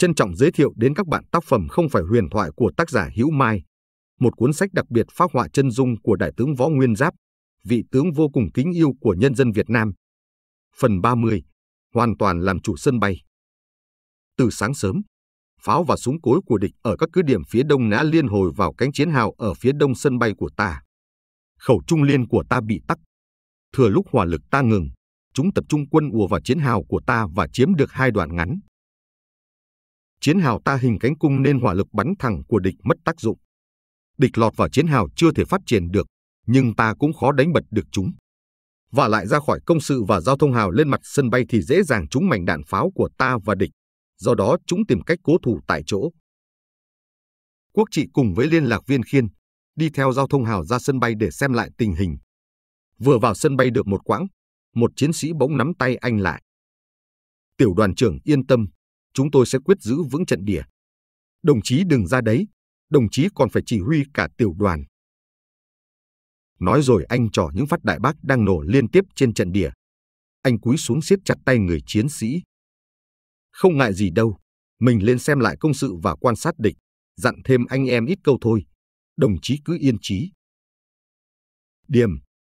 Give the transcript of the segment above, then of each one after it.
trân trọng giới thiệu đến các bạn tác phẩm không phải huyền thoại của tác giả Hữu Mai, một cuốn sách đặc biệt phác họa chân dung của Đại tướng Võ Nguyên Giáp, vị tướng vô cùng kính yêu của nhân dân Việt Nam. Phần 30. Hoàn toàn làm chủ sân bay. Từ sáng sớm, pháo và súng cối của địch ở các cứ điểm phía đông nã liên hồi vào cánh chiến hào ở phía đông sân bay của ta. Khẩu trung liên của ta bị tắc. Thừa lúc hỏa lực ta ngừng, chúng tập trung quân ùa vào chiến hào của ta và chiếm được hai đoạn ngắn chiến hào ta hình cánh cung nên hỏa lực bắn thẳng của địch mất tác dụng. Địch lọt vào chiến hào chưa thể phát triển được, nhưng ta cũng khó đánh bật được chúng. Và lại ra khỏi công sự và giao thông hào lên mặt sân bay thì dễ dàng trúng mảnh đạn pháo của ta và địch, do đó chúng tìm cách cố thủ tại chỗ. Quốc trị cùng với liên lạc viên Khiên đi theo giao thông hào ra sân bay để xem lại tình hình. Vừa vào sân bay được một quãng, một chiến sĩ bỗng nắm tay anh lại. Tiểu đoàn trưởng yên tâm, chúng tôi sẽ quyết giữ vững trận địa. Đồng chí đừng ra đấy, đồng chí còn phải chỉ huy cả tiểu đoàn. Nói rồi anh trỏ những phát đại bác đang nổ liên tiếp trên trận địa. Anh cúi xuống siết chặt tay người chiến sĩ. Không ngại gì đâu, mình lên xem lại công sự và quan sát địch, dặn thêm anh em ít câu thôi. Đồng chí cứ yên trí. Điềm,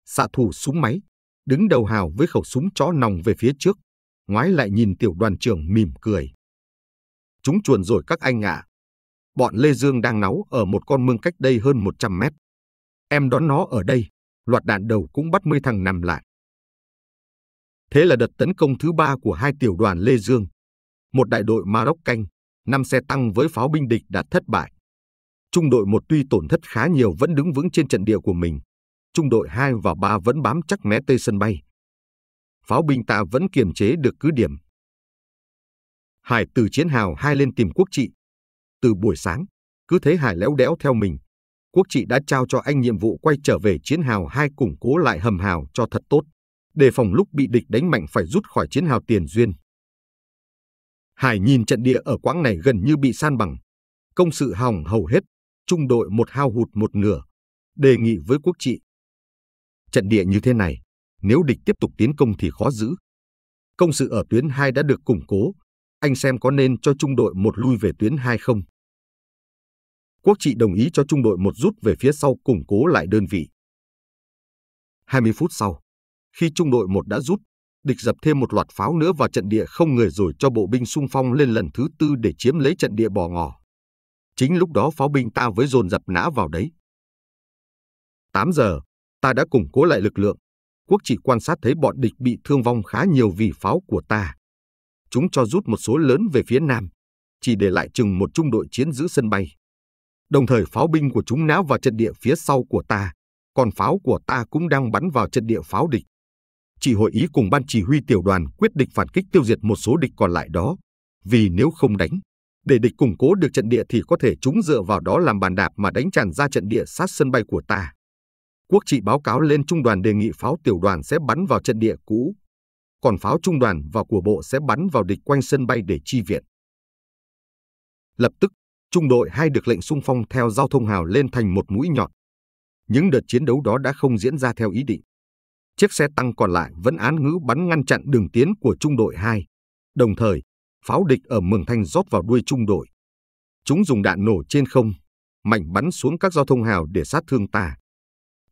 xạ thủ súng máy, đứng đầu hào với khẩu súng chó nòng về phía trước, ngoái lại nhìn tiểu đoàn trưởng mỉm cười chúng chuồn rồi các anh ạ. À. Bọn Lê Dương đang náu ở một con mương cách đây hơn 100 mét. Em đón nó ở đây, loạt đạn đầu cũng bắt mươi thằng nằm lại. Thế là đợt tấn công thứ ba của hai tiểu đoàn Lê Dương. Một đại đội Maroc canh, năm xe tăng với pháo binh địch đã thất bại. Trung đội một tuy tổn thất khá nhiều vẫn đứng vững trên trận địa của mình. Trung đội 2 và 3 vẫn bám chắc mé tây sân bay. Pháo binh ta vẫn kiềm chế được cứ điểm, Hải từ chiến hào hai lên tìm quốc trị. Từ buổi sáng, cứ thế Hải léo đẽo theo mình. Quốc trị đã trao cho anh nhiệm vụ quay trở về chiến hào hai củng cố lại hầm hào cho thật tốt, đề phòng lúc bị địch đánh mạnh phải rút khỏi chiến hào tiền duyên. Hải nhìn trận địa ở quãng này gần như bị san bằng. Công sự hỏng hầu hết, trung đội một hao hụt một nửa, đề nghị với quốc trị. Trận địa như thế này, nếu địch tiếp tục tiến công thì khó giữ. Công sự ở tuyến 2 đã được củng cố, anh xem có nên cho trung đội một lui về tuyến hay không. Quốc trị đồng ý cho trung đội một rút về phía sau củng cố lại đơn vị. 20 phút sau, khi trung đội một đã rút, địch dập thêm một loạt pháo nữa vào trận địa không người rồi cho bộ binh xung phong lên lần thứ tư để chiếm lấy trận địa bò ngò. Chính lúc đó pháo binh ta với dồn dập nã vào đấy. 8 giờ, ta đã củng cố lại lực lượng. Quốc chỉ quan sát thấy bọn địch bị thương vong khá nhiều vì pháo của ta chúng cho rút một số lớn về phía nam, chỉ để lại chừng một trung đội chiến giữ sân bay. Đồng thời pháo binh của chúng náo vào trận địa phía sau của ta, còn pháo của ta cũng đang bắn vào trận địa pháo địch. Chỉ hội ý cùng ban chỉ huy tiểu đoàn quyết định phản kích tiêu diệt một số địch còn lại đó, vì nếu không đánh, để địch củng cố được trận địa thì có thể chúng dựa vào đó làm bàn đạp mà đánh tràn ra trận địa sát sân bay của ta. Quốc trị báo cáo lên trung đoàn đề nghị pháo tiểu đoàn sẽ bắn vào trận địa cũ còn pháo trung đoàn và của bộ sẽ bắn vào địch quanh sân bay để chi viện. Lập tức, trung đội hai được lệnh xung phong theo giao thông hào lên thành một mũi nhọn. Những đợt chiến đấu đó đã không diễn ra theo ý định. Chiếc xe tăng còn lại vẫn án ngữ bắn ngăn chặn đường tiến của trung đội 2. Đồng thời, pháo địch ở Mường Thanh rót vào đuôi trung đội. Chúng dùng đạn nổ trên không, mạnh bắn xuống các giao thông hào để sát thương ta.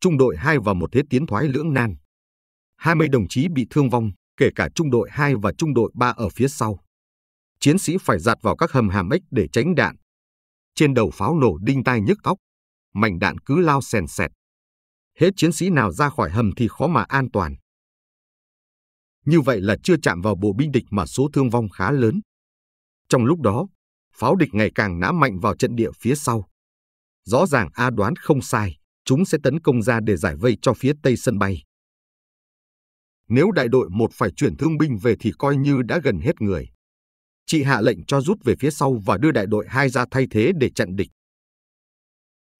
Trung đội 2 vào một thế tiến thoái lưỡng nan. 20 đồng chí bị thương vong, kể cả trung đội 2 và trung đội 3 ở phía sau. Chiến sĩ phải dạt vào các hầm hàm ếch để tránh đạn. Trên đầu pháo nổ đinh tai nhức óc, mảnh đạn cứ lao sèn sẹt. Hết chiến sĩ nào ra khỏi hầm thì khó mà an toàn. Như vậy là chưa chạm vào bộ binh địch mà số thương vong khá lớn. Trong lúc đó, pháo địch ngày càng nã mạnh vào trận địa phía sau. Rõ ràng A đoán không sai, chúng sẽ tấn công ra để giải vây cho phía tây sân bay. Nếu đại đội một phải chuyển thương binh về thì coi như đã gần hết người. Chị hạ lệnh cho rút về phía sau và đưa đại đội hai ra thay thế để chặn địch.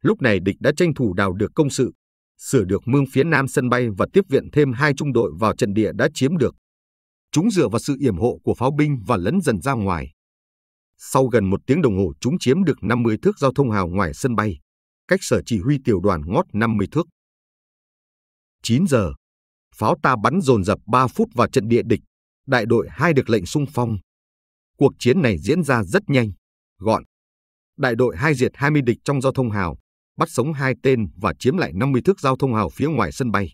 Lúc này địch đã tranh thủ đào được công sự, sửa được mương phía nam sân bay và tiếp viện thêm hai trung đội vào trận địa đã chiếm được. Chúng dựa vào sự yểm hộ của pháo binh và lấn dần ra ngoài. Sau gần một tiếng đồng hồ chúng chiếm được 50 thước giao thông hào ngoài sân bay, cách sở chỉ huy tiểu đoàn ngót 50 thước. 9 giờ, pháo ta bắn dồn dập 3 phút vào trận địa địch, đại đội 2 được lệnh sung phong. Cuộc chiến này diễn ra rất nhanh, gọn. Đại đội 2 diệt 20 địch trong giao thông hào, bắt sống hai tên và chiếm lại 50 thước giao thông hào phía ngoài sân bay.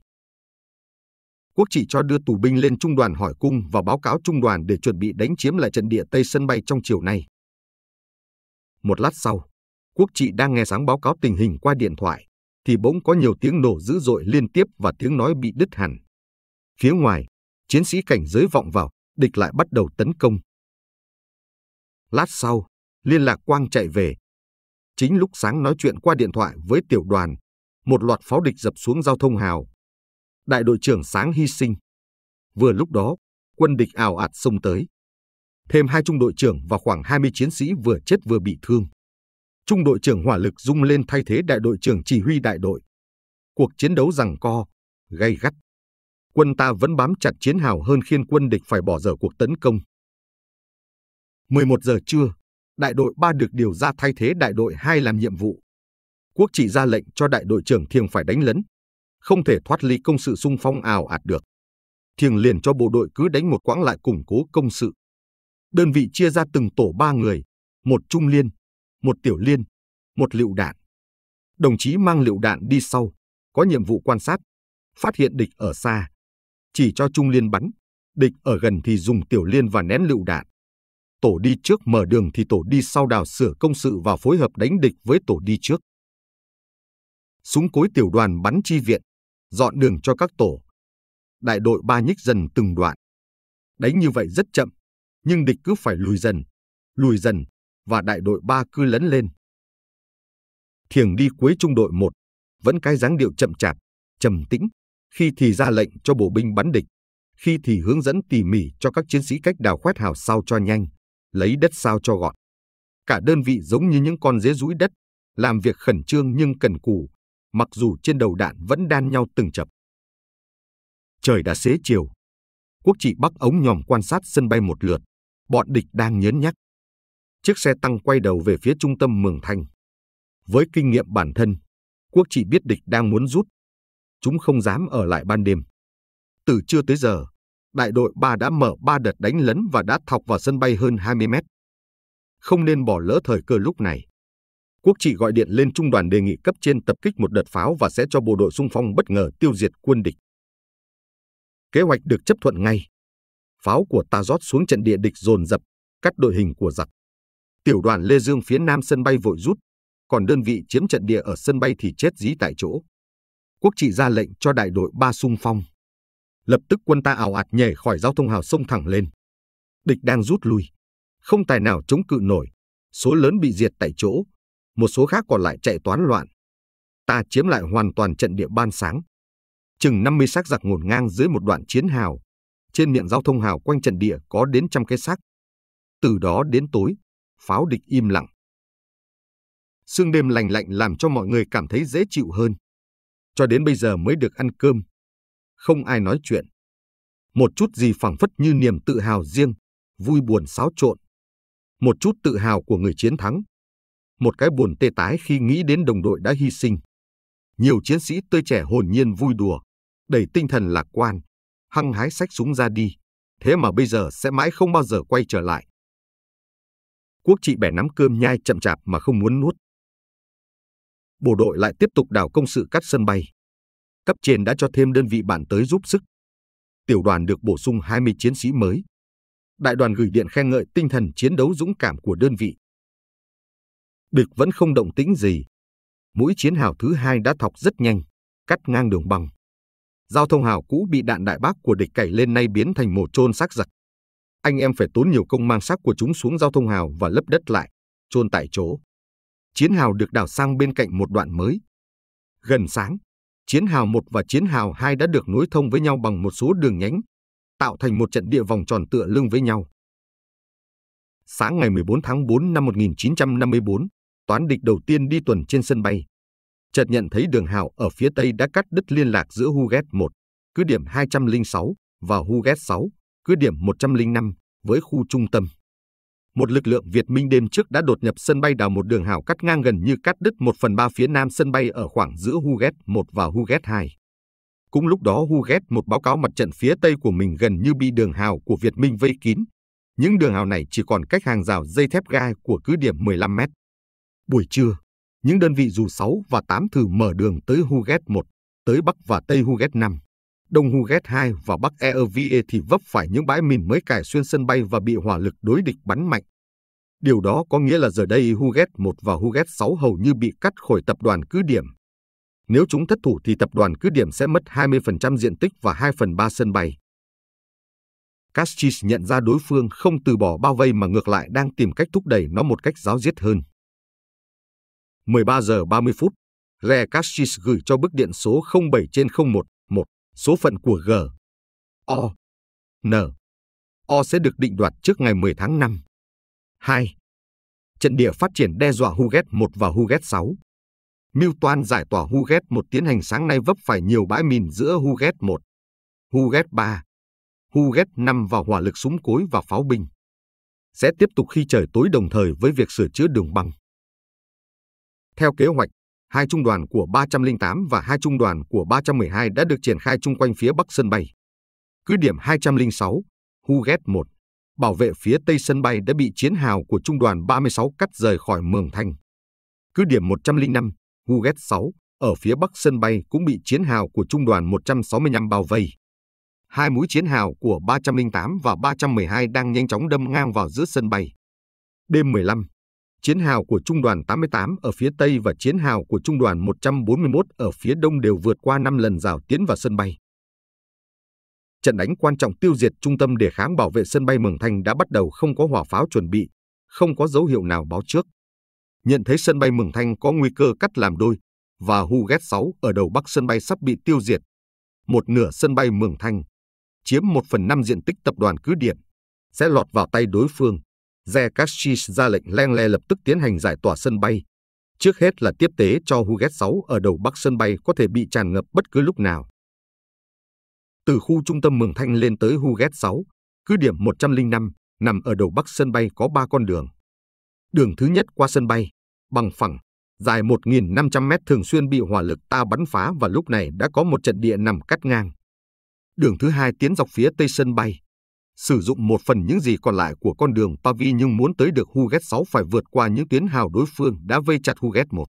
Quốc trị cho đưa tù binh lên trung đoàn hỏi cung và báo cáo trung đoàn để chuẩn bị đánh chiếm lại trận địa Tây sân bay trong chiều nay. Một lát sau, Quốc trị đang nghe sáng báo cáo tình hình qua điện thoại, thì bỗng có nhiều tiếng nổ dữ dội liên tiếp và tiếng nói bị đứt hẳn. Phía ngoài, chiến sĩ cảnh giới vọng vào, địch lại bắt đầu tấn công. Lát sau, liên lạc quang chạy về. Chính lúc sáng nói chuyện qua điện thoại với tiểu đoàn, một loạt pháo địch dập xuống giao thông hào. Đại đội trưởng sáng hy sinh. Vừa lúc đó, quân địch ảo ạt xông tới. Thêm hai trung đội trưởng và khoảng 20 chiến sĩ vừa chết vừa bị thương. Trung đội trưởng hỏa lực rung lên thay thế đại đội trưởng chỉ huy đại đội. Cuộc chiến đấu rằng co, gay gắt quân ta vẫn bám chặt chiến hào hơn khiên quân địch phải bỏ dở cuộc tấn công. 11 giờ trưa, đại đội 3 được điều ra thay thế đại đội 2 làm nhiệm vụ. Quốc trị ra lệnh cho đại đội trưởng Thiềng phải đánh lấn, không thể thoát ly công sự xung phong ảo ạt được. Thiềng liền cho bộ đội cứ đánh một quãng lại củng cố công sự. Đơn vị chia ra từng tổ ba người, một trung liên, một tiểu liên, một lựu đạn. Đồng chí mang lựu đạn đi sau, có nhiệm vụ quan sát, phát hiện địch ở xa, chỉ cho trung liên bắn, địch ở gần thì dùng tiểu liên và nén lựu đạn. Tổ đi trước mở đường thì tổ đi sau đào sửa công sự và phối hợp đánh địch với tổ đi trước. Súng cối tiểu đoàn bắn chi viện, dọn đường cho các tổ. Đại đội ba nhích dần từng đoạn. Đánh như vậy rất chậm, nhưng địch cứ phải lùi dần, lùi dần, và đại đội ba cứ lấn lên. Thiềng đi cuối trung đội một vẫn cái dáng điệu chậm chạp, trầm tĩnh, khi thì ra lệnh cho bộ binh bắn địch, khi thì hướng dẫn tỉ mỉ cho các chiến sĩ cách đào khoét hào sao cho nhanh, lấy đất sao cho gọn. Cả đơn vị giống như những con dế rũi đất, làm việc khẩn trương nhưng cần cù, mặc dù trên đầu đạn vẫn đan nhau từng chập. Trời đã xế chiều. Quốc trị Bắc ống nhòm quan sát sân bay một lượt, bọn địch đang nhớn nhắc. Chiếc xe tăng quay đầu về phía trung tâm Mường Thanh. Với kinh nghiệm bản thân, Quốc trị biết địch đang muốn rút, chúng không dám ở lại ban đêm. Từ trưa tới giờ, đại đội 3 đã mở 3 đợt đánh lấn và đã thọc vào sân bay hơn 20 mét. Không nên bỏ lỡ thời cơ lúc này. Quốc trị gọi điện lên trung đoàn đề nghị cấp trên tập kích một đợt pháo và sẽ cho bộ đội xung phong bất ngờ tiêu diệt quân địch. Kế hoạch được chấp thuận ngay. Pháo của ta rót xuống trận địa địch dồn dập, cắt đội hình của giặc. Tiểu đoàn Lê Dương phía nam sân bay vội rút, còn đơn vị chiếm trận địa ở sân bay thì chết dí tại chỗ quốc trị ra lệnh cho đại đội ba sung phong. Lập tức quân ta ảo ạt nhảy khỏi giao thông hào sông thẳng lên. Địch đang rút lui, không tài nào chống cự nổi, số lớn bị diệt tại chỗ, một số khác còn lại chạy toán loạn. Ta chiếm lại hoàn toàn trận địa ban sáng. Chừng 50 xác giặc ngổn ngang dưới một đoạn chiến hào, trên miệng giao thông hào quanh trận địa có đến trăm cái xác. Từ đó đến tối, pháo địch im lặng. Sương đêm lành lạnh làm cho mọi người cảm thấy dễ chịu hơn cho đến bây giờ mới được ăn cơm. Không ai nói chuyện. Một chút gì phảng phất như niềm tự hào riêng, vui buồn xáo trộn. Một chút tự hào của người chiến thắng. Một cái buồn tê tái khi nghĩ đến đồng đội đã hy sinh. Nhiều chiến sĩ tươi trẻ hồn nhiên vui đùa, đầy tinh thần lạc quan, hăng hái sách súng ra đi. Thế mà bây giờ sẽ mãi không bao giờ quay trở lại. Quốc trị bẻ nắm cơm nhai chậm chạp mà không muốn nuốt bộ đội lại tiếp tục đảo công sự các sân bay. Cấp trên đã cho thêm đơn vị bạn tới giúp sức. Tiểu đoàn được bổ sung 20 chiến sĩ mới. Đại đoàn gửi điện khen ngợi tinh thần chiến đấu dũng cảm của đơn vị. Địch vẫn không động tĩnh gì. Mũi chiến hào thứ hai đã thọc rất nhanh, cắt ngang đường bằng. Giao thông hào cũ bị đạn đại bác của địch cày lên nay biến thành một chôn xác giật. Anh em phải tốn nhiều công mang xác của chúng xuống giao thông hào và lấp đất lại, chôn tại chỗ chiến hào được đảo sang bên cạnh một đoạn mới. Gần sáng, chiến hào 1 và chiến hào 2 đã được nối thông với nhau bằng một số đường nhánh, tạo thành một trận địa vòng tròn tựa lưng với nhau. Sáng ngày 14 tháng 4 năm 1954, toán địch đầu tiên đi tuần trên sân bay. Chợt nhận thấy đường hào ở phía tây đã cắt đứt liên lạc giữa Huget 1, cứ điểm 206 và Huget 6, cứ điểm 105 với khu trung tâm một lực lượng Việt Minh đêm trước đã đột nhập sân bay đào một đường hào cắt ngang gần như cắt đứt một phần ba phía nam sân bay ở khoảng giữa Huget 1 và Huget 2. Cũng lúc đó Huget 1 báo cáo mặt trận phía tây của mình gần như bị đường hào của Việt Minh vây kín. Những đường hào này chỉ còn cách hàng rào dây thép gai của cứ điểm 15 mét. Buổi trưa, những đơn vị dù 6 và 8 thử mở đường tới Huget 1, tới bắc và tây Huget 5. Đông Huget 2 và Bắc Airvia e thì vấp phải những bãi mìn mới cải xuyên sân bay và bị hỏa lực đối địch bắn mạnh. Điều đó có nghĩa là giờ đây Huget 1 và Huget 6 hầu như bị cắt khỏi tập đoàn cứ điểm. Nếu chúng thất thủ thì tập đoàn cứ điểm sẽ mất 20% diện tích và 2 phần 3 sân bay. Castries nhận ra đối phương không từ bỏ bao vây mà ngược lại đang tìm cách thúc đẩy nó một cách giáo diết hơn. 13 giờ 30 phút, Re Castries gửi cho bức điện số 07 trên 01 1 số phận của G, O, N, O sẽ được định đoạt trước ngày 10 tháng 5. 2. Trận địa phát triển đe dọa Huget 1 và Huget 6. Mưu Toan giải tỏa Huget 1 tiến hành sáng nay vấp phải nhiều bãi mìn giữa Huget 1, Huget 3, Huget 5 và hỏa lực súng cối và pháo binh. Sẽ tiếp tục khi trời tối đồng thời với việc sửa chữa đường băng. Theo kế hoạch, hai trung đoàn của 308 và hai trung đoàn của 312 đã được triển khai chung quanh phía bắc sân bay. Cứ điểm 206, Huget 1, bảo vệ phía tây sân bay đã bị chiến hào của trung đoàn 36 cắt rời khỏi Mường Thanh. Cứ điểm 105, Huget 6, ở phía bắc sân bay cũng bị chiến hào của trung đoàn 165 bao vây. Hai mũi chiến hào của 308 và 312 đang nhanh chóng đâm ngang vào giữa sân bay. Đêm 15, chiến hào của Trung đoàn 88 ở phía Tây và chiến hào của Trung đoàn 141 ở phía Đông đều vượt qua 5 lần rào tiến vào sân bay. Trận đánh quan trọng tiêu diệt trung tâm để kháng bảo vệ sân bay Mường Thanh đã bắt đầu không có hỏa pháo chuẩn bị, không có dấu hiệu nào báo trước. Nhận thấy sân bay Mường Thanh có nguy cơ cắt làm đôi và Huget 6 ở đầu bắc sân bay sắp bị tiêu diệt. Một nửa sân bay Mường Thanh, chiếm 1 phần 5 diện tích tập đoàn cứ điểm, sẽ lọt vào tay đối phương Zekashish ra lệnh Lengle lập tức tiến hành giải tỏa sân bay. Trước hết là tiếp tế cho Huget 6 ở đầu bắc sân bay có thể bị tràn ngập bất cứ lúc nào. Từ khu trung tâm Mường Thanh lên tới Huget 6, cứ điểm 105 nằm ở đầu bắc sân bay có 3 con đường. Đường thứ nhất qua sân bay, bằng phẳng, dài 1.500 mét thường xuyên bị hỏa lực ta bắn phá và lúc này đã có một trận địa nằm cắt ngang. Đường thứ hai tiến dọc phía tây sân bay, Sử dụng một phần những gì còn lại của con đường Pavi nhưng muốn tới được Huget 6 phải vượt qua những tuyến hào đối phương đã vây chặt Huget 1.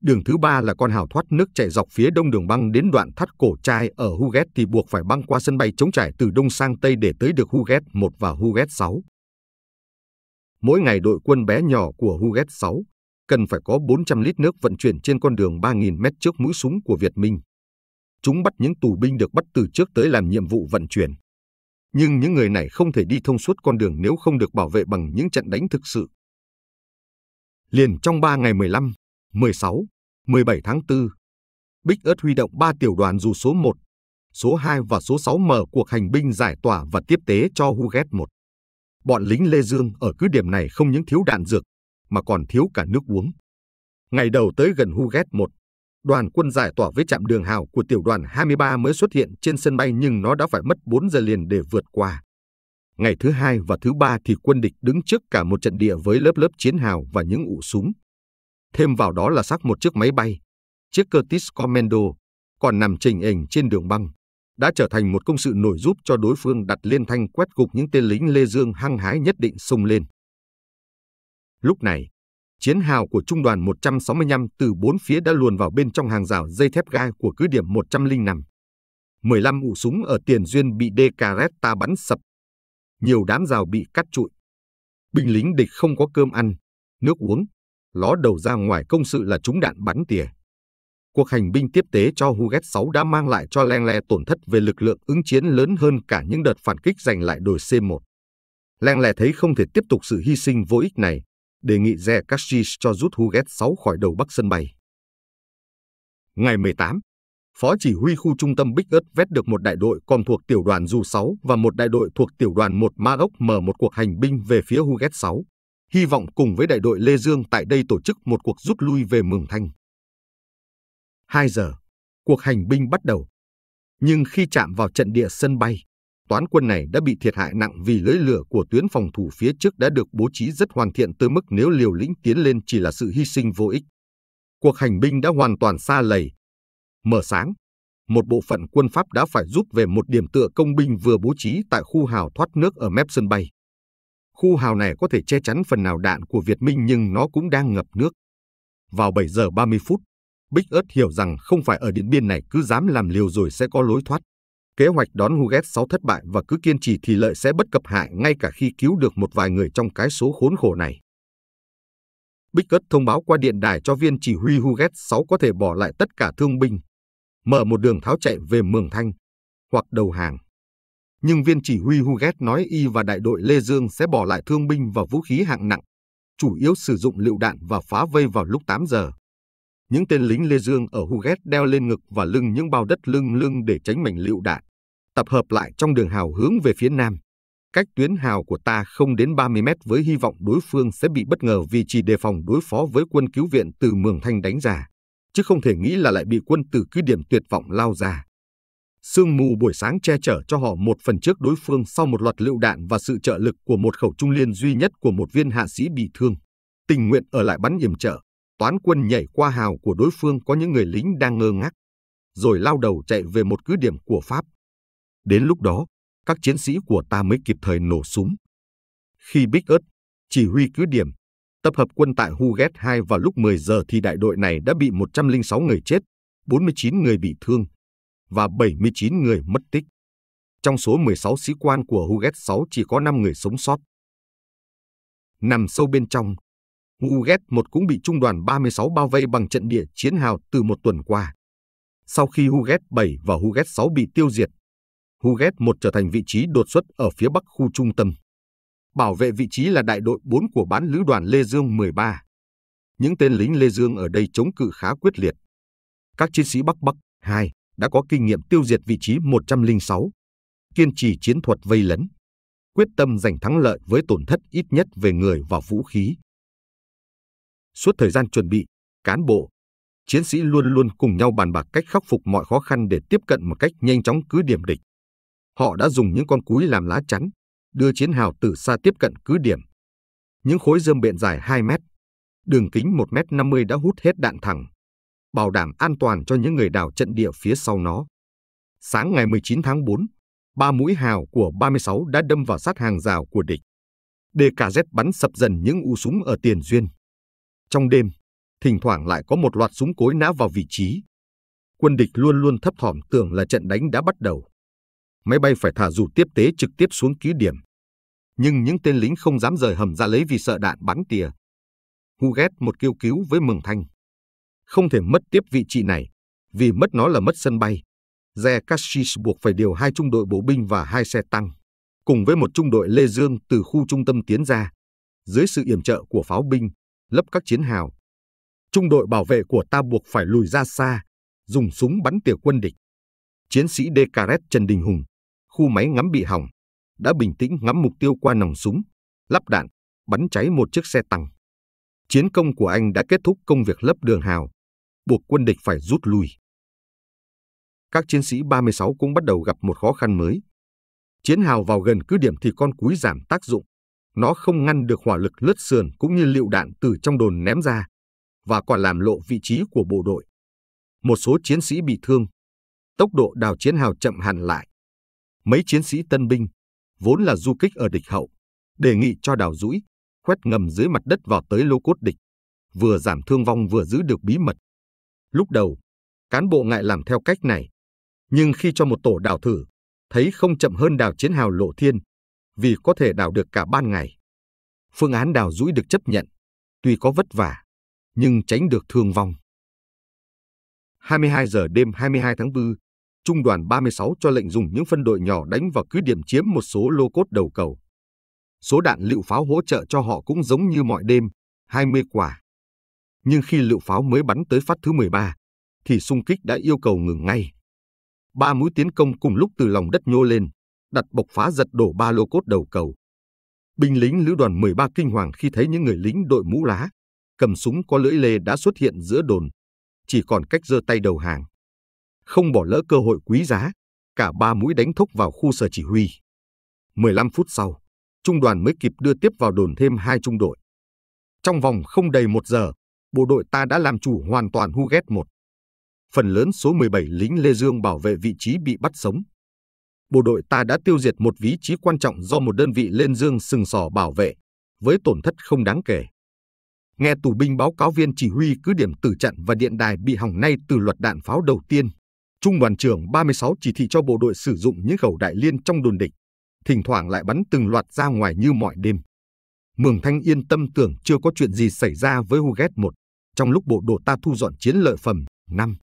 Đường thứ ba là con hào thoát nước chạy dọc phía đông đường băng đến đoạn thắt cổ trai ở Huget thì buộc phải băng qua sân bay chống trải từ đông sang tây để tới được Huget 1 và Huget 6. Mỗi ngày đội quân bé nhỏ của Huget 6 cần phải có 400 lít nước vận chuyển trên con đường 3.000 mét trước mũi súng của Việt Minh. Chúng bắt những tù binh được bắt từ trước tới làm nhiệm vụ vận chuyển nhưng những người này không thể đi thông suốt con đường nếu không được bảo vệ bằng những trận đánh thực sự. Liền trong 3 ngày 15, 16, 17 tháng 4, Bích Ớt huy động 3 tiểu đoàn dù số 1, số 2 và số 6 mở cuộc hành binh giải tỏa và tiếp tế cho Huguet 1. Bọn lính Lê Dương ở cứ điểm này không những thiếu đạn dược, mà còn thiếu cả nước uống. Ngày đầu tới gần Huguet 1, đoàn quân giải tỏa với chạm đường hào của tiểu đoàn 23 mới xuất hiện trên sân bay nhưng nó đã phải mất 4 giờ liền để vượt qua. Ngày thứ hai và thứ ba thì quân địch đứng trước cả một trận địa với lớp lớp chiến hào và những ụ súng. Thêm vào đó là xác một chiếc máy bay, chiếc Curtis Commando, còn nằm trình ảnh trên đường băng, đã trở thành một công sự nổi giúp cho đối phương đặt liên thanh quét gục những tên lính Lê Dương hăng hái nhất định xông lên. Lúc này, chiến hào của trung đoàn 165 từ bốn phía đã luồn vào bên trong hàng rào dây thép gai của cứ điểm 105. 15 ụ súng ở tiền duyên bị Decareta bắn sập. Nhiều đám rào bị cắt trụi. Binh lính địch không có cơm ăn, nước uống, ló đầu ra ngoài công sự là trúng đạn bắn tỉa. Cuộc hành binh tiếp tế cho Huguet 6 đã mang lại cho Lengle tổn thất về lực lượng ứng chiến lớn hơn cả những đợt phản kích giành lại đồi C1. Lengle thấy không thể tiếp tục sự hy sinh vô ích này, đề nghị Zekashi cho rút Huget 6 khỏi đầu bắc sân bay. Ngày 18, Phó chỉ huy khu trung tâm Big Earth vét được một đại đội còn thuộc tiểu đoàn Du 6 và một đại đội thuộc tiểu đoàn 1 Ma Ốc mở một cuộc hành binh về phía Huget 6, hy vọng cùng với đại đội Lê Dương tại đây tổ chức một cuộc rút lui về Mường Thanh. 2 giờ, cuộc hành binh bắt đầu. Nhưng khi chạm vào trận địa sân bay, toán quân này đã bị thiệt hại nặng vì lưới lửa của tuyến phòng thủ phía trước đã được bố trí rất hoàn thiện tới mức nếu liều lĩnh tiến lên chỉ là sự hy sinh vô ích. Cuộc hành binh đã hoàn toàn xa lầy. Mở sáng, một bộ phận quân Pháp đã phải rút về một điểm tựa công binh vừa bố trí tại khu hào thoát nước ở mép sân bay. Khu hào này có thể che chắn phần nào đạn của Việt Minh nhưng nó cũng đang ngập nước. Vào 7 giờ 30 phút, Bích ớt hiểu rằng không phải ở điện biên này cứ dám làm liều rồi sẽ có lối thoát. Kế hoạch đón Huguet 6 thất bại và cứ kiên trì thì lợi sẽ bất cập hại ngay cả khi cứu được một vài người trong cái số khốn khổ này. Bickert thông báo qua điện đài cho viên chỉ huy Huguet 6 có thể bỏ lại tất cả thương binh, mở một đường tháo chạy về Mường Thanh hoặc đầu hàng. Nhưng viên chỉ huy Huguet nói y và đại đội Lê Dương sẽ bỏ lại thương binh và vũ khí hạng nặng, chủ yếu sử dụng lựu đạn và phá vây vào lúc 8 giờ những tên lính Lê Dương ở Huguet đeo lên ngực và lưng những bao đất lưng lưng để tránh mảnh lựu đạn, tập hợp lại trong đường hào hướng về phía nam. Cách tuyến hào của ta không đến 30 mét với hy vọng đối phương sẽ bị bất ngờ vì chỉ đề phòng đối phó với quân cứu viện từ Mường Thanh đánh ra, chứ không thể nghĩ là lại bị quân từ cứ điểm tuyệt vọng lao ra. Sương mù buổi sáng che chở cho họ một phần trước đối phương sau một loạt lựu đạn và sự trợ lực của một khẩu trung liên duy nhất của một viên hạ sĩ bị thương. Tình nguyện ở lại bắn yểm trợ, Toán quân nhảy qua hào của đối phương có những người lính đang ngơ ngác, rồi lao đầu chạy về một cứ điểm của Pháp. Đến lúc đó, các chiến sĩ của ta mới kịp thời nổ súng. Khi Big Earth chỉ huy cứ điểm, tập hợp quân tại Huget 2 vào lúc 10 giờ thì đại đội này đã bị 106 người chết, 49 người bị thương và 79 người mất tích. Trong số 16 sĩ quan của Huget 6 chỉ có 5 người sống sót. Nằm sâu bên trong, Muget một cũng bị trung đoàn 36 bao vây bằng trận địa chiến hào từ một tuần qua. Sau khi Huget 7 và Huget 6 bị tiêu diệt, Huget 1 trở thành vị trí đột xuất ở phía bắc khu trung tâm. Bảo vệ vị trí là đại đội 4 của bán lữ đoàn Lê Dương 13. Những tên lính Lê Dương ở đây chống cự khá quyết liệt. Các chiến sĩ Bắc Bắc 2 đã có kinh nghiệm tiêu diệt vị trí 106, kiên trì chiến thuật vây lấn, quyết tâm giành thắng lợi với tổn thất ít nhất về người và vũ khí. Suốt thời gian chuẩn bị, cán bộ, chiến sĩ luôn luôn cùng nhau bàn bạc cách khắc phục mọi khó khăn để tiếp cận một cách nhanh chóng cứ điểm địch. Họ đã dùng những con cúi làm lá chắn, đưa chiến hào từ xa tiếp cận cứ điểm. Những khối dơm bện dài 2 mét, đường kính 1 mét 50 đã hút hết đạn thẳng, bảo đảm an toàn cho những người đào trận địa phía sau nó. Sáng ngày 19 tháng 4, ba mũi hào của 36 đã đâm vào sát hàng rào của địch. DKZ bắn sập dần những u súng ở tiền duyên. Trong đêm, thỉnh thoảng lại có một loạt súng cối nã vào vị trí. Quân địch luôn luôn thấp thỏm tưởng là trận đánh đã bắt đầu. Máy bay phải thả dù tiếp tế trực tiếp xuống ký điểm. Nhưng những tên lính không dám rời hầm ra lấy vì sợ đạn bắn tỉa. Huget một kêu cứu với mừng thanh. Không thể mất tiếp vị trí này, vì mất nó là mất sân bay. Ze Cassis buộc phải điều hai trung đội bộ binh và hai xe tăng, cùng với một trung đội Lê Dương từ khu trung tâm tiến ra, dưới sự yểm trợ của pháo binh, lấp các chiến hào. Trung đội bảo vệ của ta buộc phải lùi ra xa, dùng súng bắn tỉa quân địch. Chiến sĩ Decaret Trần Đình Hùng, khu máy ngắm bị hỏng, đã bình tĩnh ngắm mục tiêu qua nòng súng, lắp đạn, bắn cháy một chiếc xe tăng. Chiến công của anh đã kết thúc công việc lấp đường hào, buộc quân địch phải rút lui. Các chiến sĩ 36 cũng bắt đầu gặp một khó khăn mới. Chiến hào vào gần cứ điểm thì con cúi giảm tác dụng, nó không ngăn được hỏa lực lướt sườn cũng như liệu đạn từ trong đồn ném ra, và còn làm lộ vị trí của bộ đội. Một số chiến sĩ bị thương, tốc độ đào chiến hào chậm hẳn lại. Mấy chiến sĩ tân binh, vốn là du kích ở địch hậu, đề nghị cho đào rũi, khoét ngầm dưới mặt đất vào tới lô cốt địch, vừa giảm thương vong vừa giữ được bí mật. Lúc đầu, cán bộ ngại làm theo cách này, nhưng khi cho một tổ đào thử, thấy không chậm hơn đào chiến hào lộ thiên, vì có thể đào được cả ban ngày. Phương án đào rũi được chấp nhận, tuy có vất vả, nhưng tránh được thương vong. 22 giờ đêm 22 tháng 4, Trung đoàn 36 cho lệnh dùng những phân đội nhỏ đánh vào cứ điểm chiếm một số lô cốt đầu cầu. Số đạn lựu pháo hỗ trợ cho họ cũng giống như mọi đêm, 20 quả. Nhưng khi lựu pháo mới bắn tới phát thứ 13, thì xung kích đã yêu cầu ngừng ngay. Ba mũi tiến công cùng lúc từ lòng đất nhô lên, đặt bộc phá giật đổ ba lô cốt đầu cầu. Binh lính lữ đoàn 13 kinh hoàng khi thấy những người lính đội mũ lá, cầm súng có lưỡi lê đã xuất hiện giữa đồn, chỉ còn cách giơ tay đầu hàng. Không bỏ lỡ cơ hội quý giá, cả ba mũi đánh thốc vào khu sở chỉ huy. 15 phút sau, trung đoàn mới kịp đưa tiếp vào đồn thêm hai trung đội. Trong vòng không đầy một giờ, bộ đội ta đã làm chủ hoàn toàn Huget 1. Phần lớn số 17 lính Lê Dương bảo vệ vị trí bị bắt sống, bộ đội ta đã tiêu diệt một vị trí quan trọng do một đơn vị lên dương sừng sỏ bảo vệ, với tổn thất không đáng kể. Nghe tù binh báo cáo viên chỉ huy cứ điểm tử trận và điện đài bị hỏng nay từ loạt đạn pháo đầu tiên, Trung đoàn trưởng 36 chỉ thị cho bộ đội sử dụng những khẩu đại liên trong đồn địch, thỉnh thoảng lại bắn từng loạt ra ngoài như mọi đêm. Mường Thanh yên tâm tưởng chưa có chuyện gì xảy ra với Huguet 1, trong lúc bộ đội ta thu dọn chiến lợi phẩm 5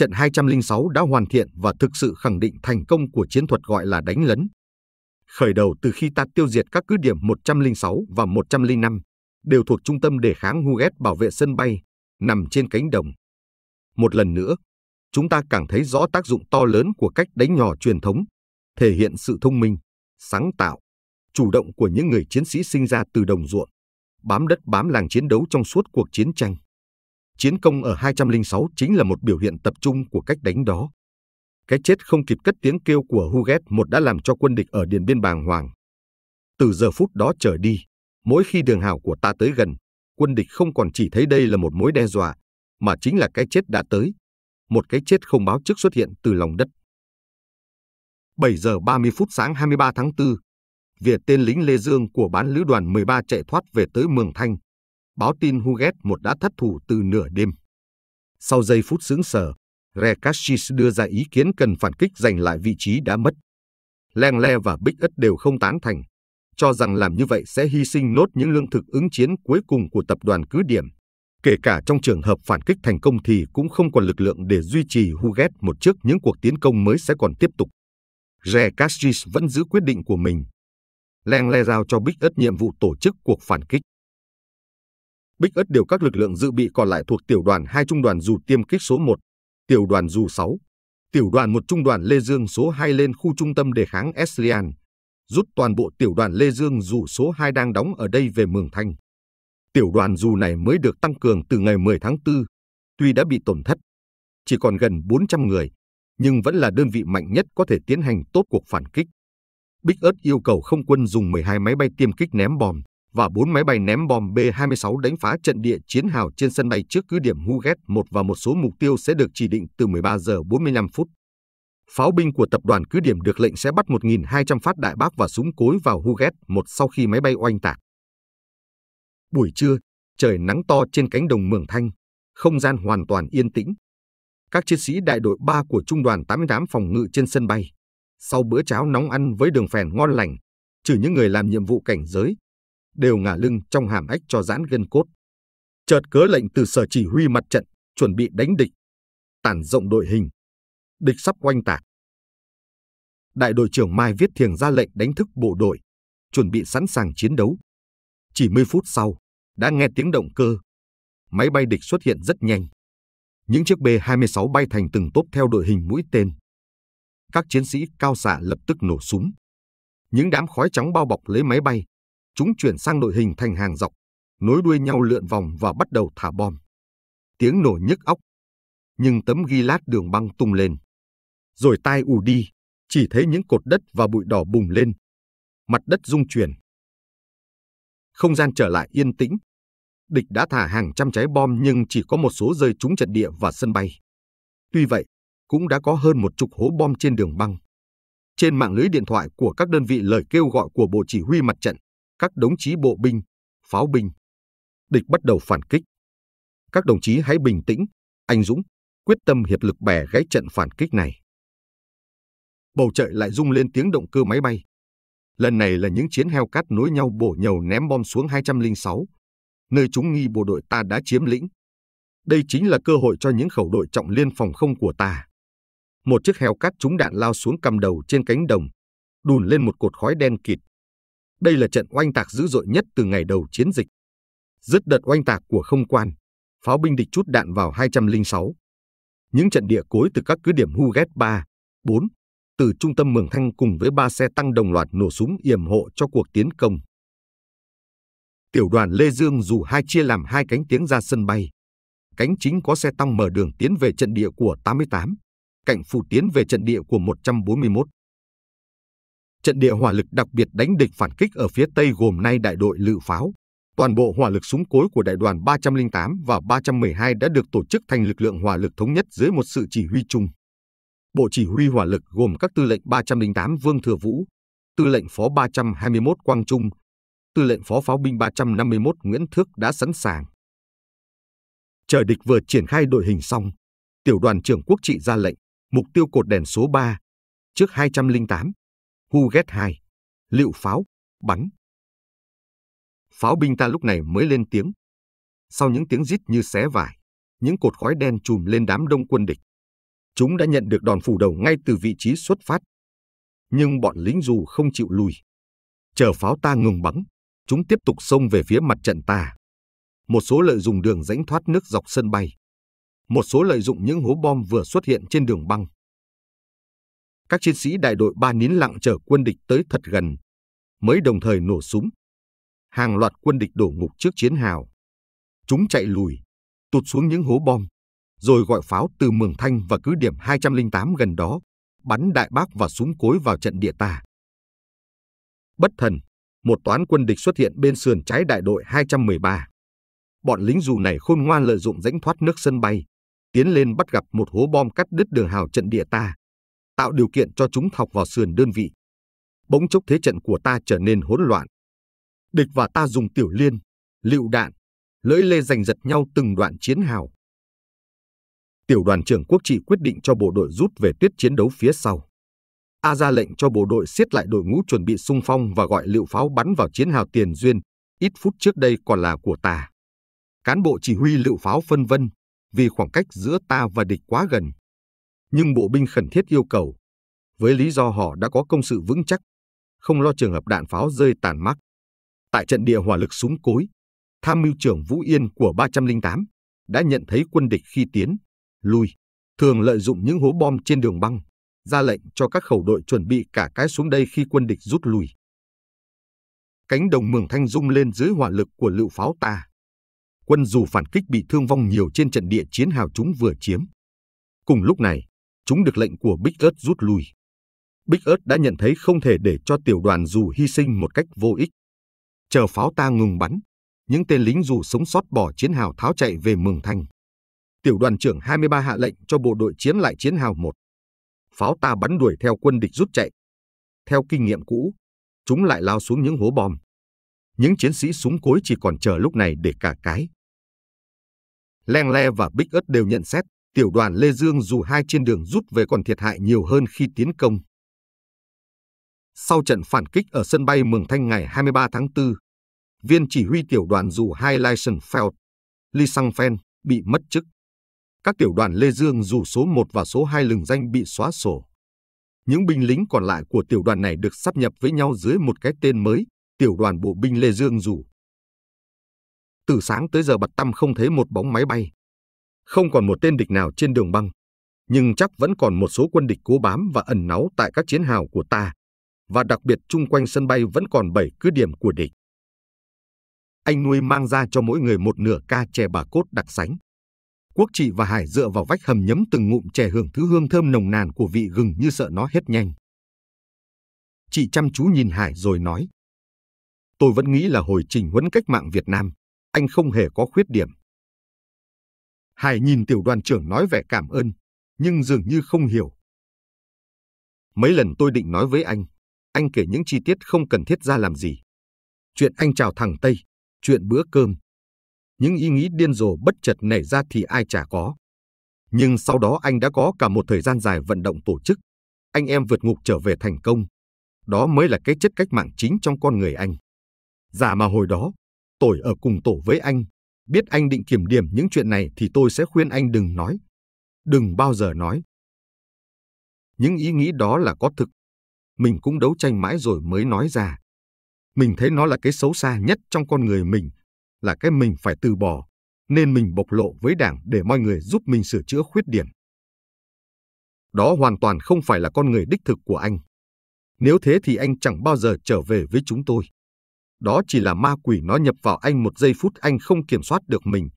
trận 206 đã hoàn thiện và thực sự khẳng định thành công của chiến thuật gọi là đánh lấn. Khởi đầu từ khi ta tiêu diệt các cứ điểm 106 và 105, đều thuộc trung tâm đề kháng Huguet bảo vệ sân bay, nằm trên cánh đồng. Một lần nữa, chúng ta càng thấy rõ tác dụng to lớn của cách đánh nhỏ truyền thống, thể hiện sự thông minh, sáng tạo, chủ động của những người chiến sĩ sinh ra từ đồng ruộng, bám đất bám làng chiến đấu trong suốt cuộc chiến tranh chiến công ở 206 chính là một biểu hiện tập trung của cách đánh đó. Cái chết không kịp cất tiếng kêu của Huguet một đã làm cho quân địch ở Điện Biên bàng hoàng. Từ giờ phút đó trở đi, mỗi khi đường hào của ta tới gần, quân địch không còn chỉ thấy đây là một mối đe dọa, mà chính là cái chết đã tới. Một cái chết không báo trước xuất hiện từ lòng đất. 7 giờ 30 phút sáng 23 tháng 4, việc tên lính Lê Dương của bán lữ đoàn 13 chạy thoát về tới Mường Thanh, báo tin Huguet một đã thất thủ từ nửa đêm. Sau giây phút sững sờ, Rekashis đưa ra ý kiến cần phản kích giành lại vị trí đã mất. Lengle và Bích Ất đều không tán thành, cho rằng làm như vậy sẽ hy sinh nốt những lương thực ứng chiến cuối cùng của tập đoàn cứ điểm. Kể cả trong trường hợp phản kích thành công thì cũng không còn lực lượng để duy trì Huguet một trước những cuộc tiến công mới sẽ còn tiếp tục. Rekashis vẫn giữ quyết định của mình. Lengle giao cho Bích Ất nhiệm vụ tổ chức cuộc phản kích. Bích Ất điều các lực lượng dự bị còn lại thuộc tiểu đoàn 2 trung đoàn dù tiêm kích số 1, tiểu đoàn dù 6, tiểu đoàn 1 trung đoàn Lê Dương số 2 lên khu trung tâm đề kháng Eslian, rút toàn bộ tiểu đoàn Lê Dương dù số 2 đang đóng ở đây về Mường Thanh. Tiểu đoàn dù này mới được tăng cường từ ngày 10 tháng 4, tuy đã bị tổn thất, chỉ còn gần 400 người, nhưng vẫn là đơn vị mạnh nhất có thể tiến hành tốt cuộc phản kích. Bích Ất yêu cầu không quân dùng 12 máy bay tiêm kích ném bom và bốn máy bay ném bom B-26 đánh phá trận địa chiến hào trên sân bay trước cứ điểm Huget 1 và một số mục tiêu sẽ được chỉ định từ 13 giờ 45 phút. Pháo binh của tập đoàn cứ điểm được lệnh sẽ bắt 1.200 phát đại bác và súng cối vào Huget 1 sau khi máy bay oanh tạc. Buổi trưa, trời nắng to trên cánh đồng Mường Thanh, không gian hoàn toàn yên tĩnh. Các chiến sĩ đại đội 3 của Trung đoàn 88 phòng ngự trên sân bay. Sau bữa cháo nóng ăn với đường phèn ngon lành, trừ những người làm nhiệm vụ cảnh giới, đều ngả lưng trong hàm ếch cho giãn gân cốt. Chợt cớ lệnh từ sở chỉ huy mặt trận, chuẩn bị đánh địch, tản rộng đội hình. Địch sắp oanh tạc. Đại đội trưởng Mai Viết Thiềng ra lệnh đánh thức bộ đội, chuẩn bị sẵn sàng chiến đấu. Chỉ 10 phút sau, đã nghe tiếng động cơ. Máy bay địch xuất hiện rất nhanh. Những chiếc B-26 bay thành từng tốp theo đội hình mũi tên. Các chiến sĩ cao xạ lập tức nổ súng. Những đám khói trắng bao bọc lấy máy bay, chúng chuyển sang đội hình thành hàng dọc, nối đuôi nhau lượn vòng và bắt đầu thả bom. Tiếng nổ nhức óc, nhưng tấm ghi lát đường băng tung lên. Rồi tai ù đi, chỉ thấy những cột đất và bụi đỏ bùng lên. Mặt đất rung chuyển. Không gian trở lại yên tĩnh. Địch đã thả hàng trăm trái bom nhưng chỉ có một số rơi trúng trận địa và sân bay. Tuy vậy, cũng đã có hơn một chục hố bom trên đường băng. Trên mạng lưới điện thoại của các đơn vị lời kêu gọi của Bộ Chỉ huy Mặt trận, các đồng chí bộ binh, pháo binh. Địch bắt đầu phản kích. Các đồng chí hãy bình tĩnh, anh dũng, quyết tâm hiệp lực bẻ gãy trận phản kích này. Bầu trời lại rung lên tiếng động cơ máy bay. Lần này là những chiến heo cát nối nhau bổ nhầu ném bom xuống 206, nơi chúng nghi bộ đội ta đã chiếm lĩnh. Đây chính là cơ hội cho những khẩu đội trọng liên phòng không của ta. Một chiếc heo cát trúng đạn lao xuống cầm đầu trên cánh đồng, đùn lên một cột khói đen kịt, đây là trận oanh tạc dữ dội nhất từ ngày đầu chiến dịch. Dứt đợt oanh tạc của không quan, pháo binh địch chút đạn vào 206. Những trận địa cối từ các cứ điểm Huget 3, 4, từ trung tâm Mường Thanh cùng với ba xe tăng đồng loạt nổ súng yểm hộ cho cuộc tiến công. Tiểu đoàn Lê Dương dù hai chia làm hai cánh tiến ra sân bay. Cánh chính có xe tăng mở đường tiến về trận địa của 88, cạnh phụ tiến về trận địa của 141 trận địa hỏa lực đặc biệt đánh địch phản kích ở phía Tây gồm nay đại đội lựu pháo. Toàn bộ hỏa lực súng cối của đại đoàn 308 và 312 đã được tổ chức thành lực lượng hỏa lực thống nhất dưới một sự chỉ huy chung. Bộ chỉ huy hỏa lực gồm các tư lệnh 308 Vương Thừa Vũ, tư lệnh phó 321 Quang Trung, tư lệnh phó pháo binh 351 Nguyễn Thước đã sẵn sàng. Chờ địch vừa triển khai đội hình xong, tiểu đoàn trưởng quốc trị ra lệnh, mục tiêu cột đèn số 3, trước 208, Huget 2, liệu pháo, bắn. Pháo binh ta lúc này mới lên tiếng. Sau những tiếng rít như xé vải, những cột khói đen chùm lên đám đông quân địch. Chúng đã nhận được đòn phủ đầu ngay từ vị trí xuất phát. Nhưng bọn lính dù không chịu lùi. Chờ pháo ta ngừng bắn, chúng tiếp tục xông về phía mặt trận ta. Một số lợi dụng đường rãnh thoát nước dọc sân bay. Một số lợi dụng những hố bom vừa xuất hiện trên đường băng các chiến sĩ đại đội ba nín lặng chở quân địch tới thật gần, mới đồng thời nổ súng. Hàng loạt quân địch đổ ngục trước chiến hào. Chúng chạy lùi, tụt xuống những hố bom, rồi gọi pháo từ Mường Thanh và cứ điểm 208 gần đó, bắn đại bác và súng cối vào trận địa ta. Bất thần, một toán quân địch xuất hiện bên sườn trái đại đội 213. Bọn lính dù này khôn ngoan lợi dụng rãnh thoát nước sân bay, tiến lên bắt gặp một hố bom cắt đứt đường hào trận địa ta, tạo điều kiện cho chúng thọc vào sườn đơn vị. Bỗng chốc thế trận của ta trở nên hỗn loạn. Địch và ta dùng tiểu liên, lựu đạn, lưỡi lê giành giật nhau từng đoạn chiến hào. Tiểu đoàn trưởng quốc trị quyết định cho bộ đội rút về tuyết chiến đấu phía sau. A ra lệnh cho bộ đội siết lại đội ngũ chuẩn bị sung phong và gọi lựu pháo bắn vào chiến hào tiền duyên, ít phút trước đây còn là của ta. Cán bộ chỉ huy lựu pháo phân vân, vì khoảng cách giữa ta và địch quá gần nhưng bộ binh khẩn thiết yêu cầu, với lý do họ đã có công sự vững chắc, không lo trường hợp đạn pháo rơi tàn mắc. Tại trận địa hỏa lực súng cối, tham mưu trưởng Vũ Yên của 308 đã nhận thấy quân địch khi tiến, lui, thường lợi dụng những hố bom trên đường băng, ra lệnh cho các khẩu đội chuẩn bị cả cái xuống đây khi quân địch rút lui. Cánh đồng Mường Thanh rung lên dưới hỏa lực của lựu pháo ta. Quân dù phản kích bị thương vong nhiều trên trận địa chiến hào chúng vừa chiếm. Cùng lúc này, chúng được lệnh của Big Earth rút lui. Big Earth đã nhận thấy không thể để cho tiểu đoàn dù hy sinh một cách vô ích. Chờ pháo ta ngừng bắn, những tên lính dù sống sót bỏ chiến hào tháo chạy về Mường Thanh. Tiểu đoàn trưởng 23 hạ lệnh cho bộ đội chiến lại chiến hào 1. Pháo ta bắn đuổi theo quân địch rút chạy. Theo kinh nghiệm cũ, chúng lại lao xuống những hố bom. Những chiến sĩ súng cối chỉ còn chờ lúc này để cả cái. Leng Le và Big Earth đều nhận xét tiểu đoàn Lê Dương dù hai trên đường rút về còn thiệt hại nhiều hơn khi tiến công. Sau trận phản kích ở sân bay Mường Thanh ngày 23 tháng 4, viên chỉ huy tiểu đoàn dù hai 2 Leisenfeld, Lee Sangfen bị mất chức. Các tiểu đoàn Lê Dương dù số 1 và số 2 lừng danh bị xóa sổ. Những binh lính còn lại của tiểu đoàn này được sắp nhập với nhau dưới một cái tên mới, tiểu đoàn bộ binh Lê Dương dù. Từ sáng tới giờ bật tăm không thấy một bóng máy bay không còn một tên địch nào trên đường băng, nhưng chắc vẫn còn một số quân địch cố bám và ẩn náu tại các chiến hào của ta, và đặc biệt chung quanh sân bay vẫn còn bảy cứ điểm của địch. Anh nuôi mang ra cho mỗi người một nửa ca chè bà cốt đặc sánh. Quốc trị và Hải dựa vào vách hầm nhấm từng ngụm chè hưởng thứ hương thơm nồng nàn của vị gừng như sợ nó hết nhanh. Chị chăm chú nhìn Hải rồi nói. Tôi vẫn nghĩ là hồi trình huấn cách mạng Việt Nam, anh không hề có khuyết điểm. Hải nhìn tiểu đoàn trưởng nói vẻ cảm ơn, nhưng dường như không hiểu. Mấy lần tôi định nói với anh, anh kể những chi tiết không cần thiết ra làm gì. Chuyện anh chào thằng Tây, chuyện bữa cơm. Những ý nghĩ điên rồ bất chợt nảy ra thì ai chả có. Nhưng sau đó anh đã có cả một thời gian dài vận động tổ chức. Anh em vượt ngục trở về thành công. Đó mới là cái chất cách mạng chính trong con người anh. Giả mà hồi đó, tôi ở cùng tổ với anh biết anh định kiểm điểm những chuyện này thì tôi sẽ khuyên anh đừng nói. Đừng bao giờ nói. Những ý nghĩ đó là có thực. Mình cũng đấu tranh mãi rồi mới nói ra. Mình thấy nó là cái xấu xa nhất trong con người mình, là cái mình phải từ bỏ, nên mình bộc lộ với đảng để mọi người giúp mình sửa chữa khuyết điểm. Đó hoàn toàn không phải là con người đích thực của anh. Nếu thế thì anh chẳng bao giờ trở về với chúng tôi. Đó chỉ là ma quỷ nó nhập vào anh một giây phút anh không kiểm soát được mình.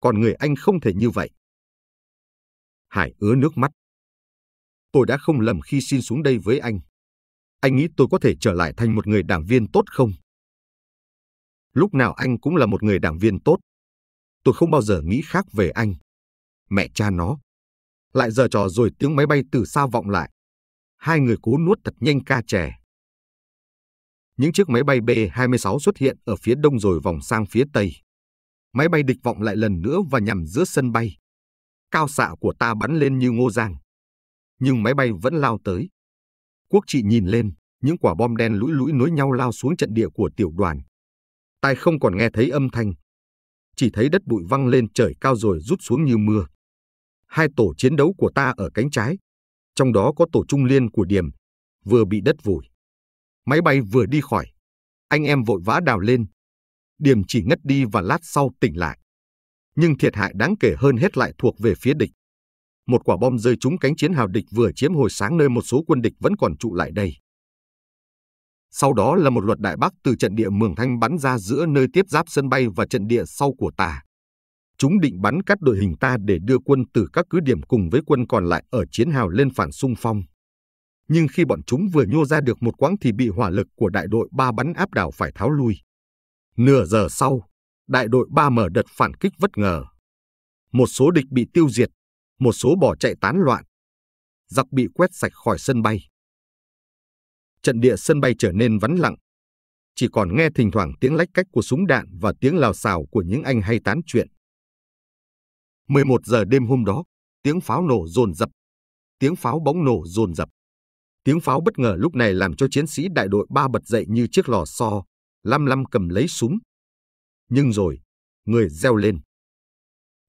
Còn người anh không thể như vậy. Hải ứa nước mắt. Tôi đã không lầm khi xin xuống đây với anh. Anh nghĩ tôi có thể trở lại thành một người đảng viên tốt không? Lúc nào anh cũng là một người đảng viên tốt. Tôi không bao giờ nghĩ khác về anh. Mẹ cha nó. Lại giờ trò rồi tiếng máy bay từ xa vọng lại. Hai người cố nuốt thật nhanh ca chè những chiếc máy bay B-26 xuất hiện ở phía đông rồi vòng sang phía tây. Máy bay địch vọng lại lần nữa và nhằm giữa sân bay. Cao xạ của ta bắn lên như ngô giang. Nhưng máy bay vẫn lao tới. Quốc trị nhìn lên, những quả bom đen lũi lũi nối nhau lao xuống trận địa của tiểu đoàn. Tai không còn nghe thấy âm thanh. Chỉ thấy đất bụi văng lên trời cao rồi rút xuống như mưa. Hai tổ chiến đấu của ta ở cánh trái. Trong đó có tổ trung liên của điểm, vừa bị đất vùi. Máy bay vừa đi khỏi, anh em vội vã đào lên. Điểm chỉ ngất đi và lát sau tỉnh lại. Nhưng thiệt hại đáng kể hơn hết lại thuộc về phía địch. Một quả bom rơi trúng cánh chiến hào địch vừa chiếm hồi sáng nơi một số quân địch vẫn còn trụ lại đây. Sau đó là một loạt đại bác từ trận địa Mường Thanh bắn ra giữa nơi tiếp giáp sân bay và trận địa sau của ta. Chúng định bắn cắt đội hình ta để đưa quân từ các cứ điểm cùng với quân còn lại ở chiến hào lên phản xung phong nhưng khi bọn chúng vừa nhô ra được một quãng thì bị hỏa lực của đại đội 3 bắn áp đảo phải tháo lui. Nửa giờ sau, đại đội 3 mở đợt phản kích bất ngờ. Một số địch bị tiêu diệt, một số bỏ chạy tán loạn. Giặc bị quét sạch khỏi sân bay. Trận địa sân bay trở nên vắng lặng. Chỉ còn nghe thỉnh thoảng tiếng lách cách của súng đạn và tiếng lào xào của những anh hay tán chuyện. 11 giờ đêm hôm đó, tiếng pháo nổ rồn rập. Tiếng pháo bóng nổ rồn rập. Tiếng pháo bất ngờ lúc này làm cho chiến sĩ đại đội ba bật dậy như chiếc lò xo, lăm lăm cầm lấy súng. Nhưng rồi, người reo lên.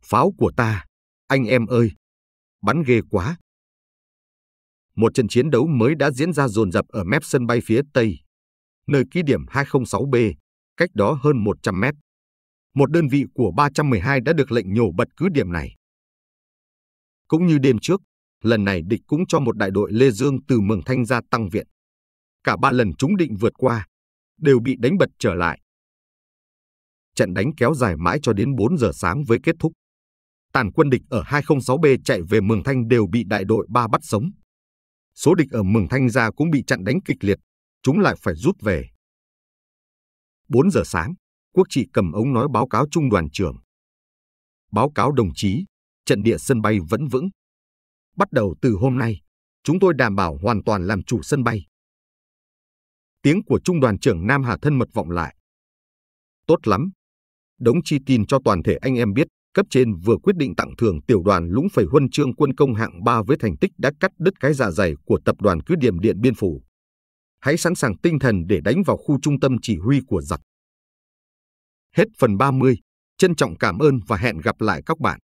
Pháo của ta, anh em ơi! Bắn ghê quá! Một trận chiến đấu mới đã diễn ra dồn dập ở mép sân bay phía Tây, nơi ký điểm 206B, cách đó hơn 100 mét. Một đơn vị của 312 đã được lệnh nhổ bật cứ điểm này. Cũng như đêm trước, lần này địch cũng cho một đại đội Lê Dương từ Mường Thanh ra tăng viện. Cả ba lần chúng định vượt qua, đều bị đánh bật trở lại. Trận đánh kéo dài mãi cho đến 4 giờ sáng với kết thúc. Tàn quân địch ở 206B chạy về Mường Thanh đều bị đại đội ba bắt sống. Số địch ở Mường Thanh ra cũng bị chặn đánh kịch liệt, chúng lại phải rút về. 4 giờ sáng, Quốc trị cầm ống nói báo cáo trung đoàn trưởng. Báo cáo đồng chí, trận địa sân bay vẫn vững, Bắt đầu từ hôm nay, chúng tôi đảm bảo hoàn toàn làm chủ sân bay. Tiếng của Trung đoàn trưởng Nam Hà thân mật vọng lại. Tốt lắm. Đống chi tin cho toàn thể anh em biết, cấp trên vừa quyết định tặng thưởng tiểu đoàn lũng phẩy huân chương quân công hạng 3 với thành tích đã cắt đứt cái dạ dày của tập đoàn cứ điểm Điện Biên Phủ. Hãy sẵn sàng tinh thần để đánh vào khu trung tâm chỉ huy của giặc. Hết phần 30. Trân trọng cảm ơn và hẹn gặp lại các bạn.